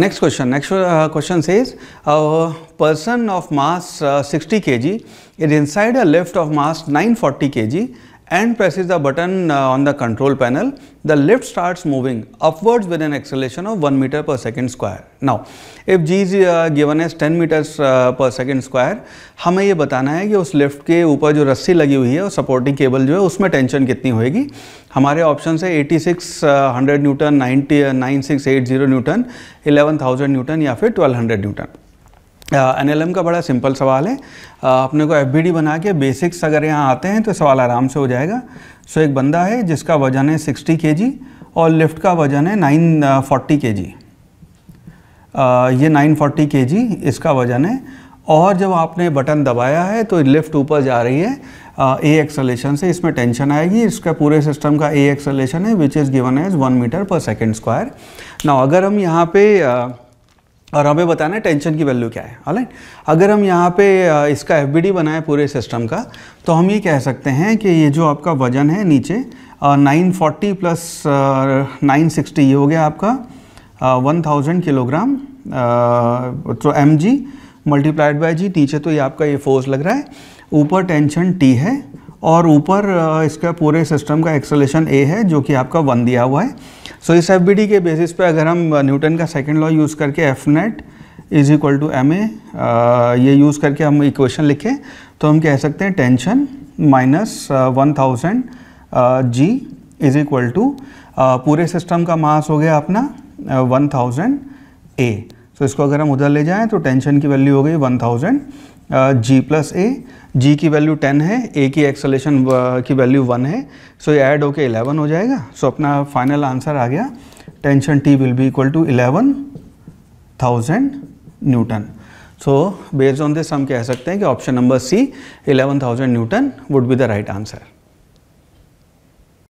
Next question. Next uh, question says a person of mass uh, 60 kg is inside a lift of mass 940 kg and presses the button uh, on the control panel, the lift starts moving upwards with an acceleration of 1 meter per second square. Now, if g is uh, given as 10 meters uh, per second square, हमें ये बताना है कि उस lift के ऊपर जो रस्सी लगी हुई है और सपोर्टिंग केबल जो है उसमें टेंशन कितनी होगी हमारे ऑप्शन है 86 100 न्यूटन 90 9680 न्यूटन 11000 न्यूटन या फिर 1200 न्यूटन एन का बड़ा सिंपल सवाल है अपने को एफ बना के बेसिक्स अगर यहाँ आते हैं तो सवाल आराम से हो जाएगा सो एक बंदा है जिसका वजन है 60 के और लिफ्ट का वजन है 940 फोर्टी के ये नाइन फोर्टी के इसका वजन है और जब आपने बटन दबाया है तो लिफ्ट ऊपर जा रही है ए एक्सलेशन से इसमें टेंशन आएगी इसका पूरे सिस्टम का ए एक्सलेशन है which is given as one metre per second square ना अगर हम यहाँ पे और हमें बताना है टेंशन की वैल्यू क्या है ऑलराइट अगर हम यहाँ पे इसका एफ बी बनाए पूरे सिस्टम का तो हम ये कह सकते हैं कि ये जो आपका वजन है नीचे nine forty plus nine sixty ये हो गया आपका वन थाउजेंड किलोग्राम तो M G multiplied by G नीचे तो ये आपका ये फोर्स लग रहा है ऊपर टेंशन टी है और ऊपर इसका पूरे सिस्टम का एक्सलेशन ए है जो कि आपका वन दिया हुआ है सो इस एफ के बेसिस पे अगर हम न्यूटन uh, का सेकेंड लॉ यूज़ करके F net is equal to M ये यूज़ करके हम इक्वेशन लिखें तो हम कह सकते हैं tension minus one thousand G is equal to पूरे सिस्टम का मास हो गया अपना वन थाउजेंड ए तो इसको अगर हम उधर ले जाएँ तो टेंशन की वैल्यू हो गई one thousand G plus A G की वैल्यू टेन है ए की एक्सलेशन की वैल्यू वन है सो ये ऐड होके 11 हो जाएगा सो so, अपना फाइनल आंसर आ गया tension T will be equal to eleven thousand Newton so based on this हम कह सकते हैं कि option number C 11000 thousand Newton would be the right answer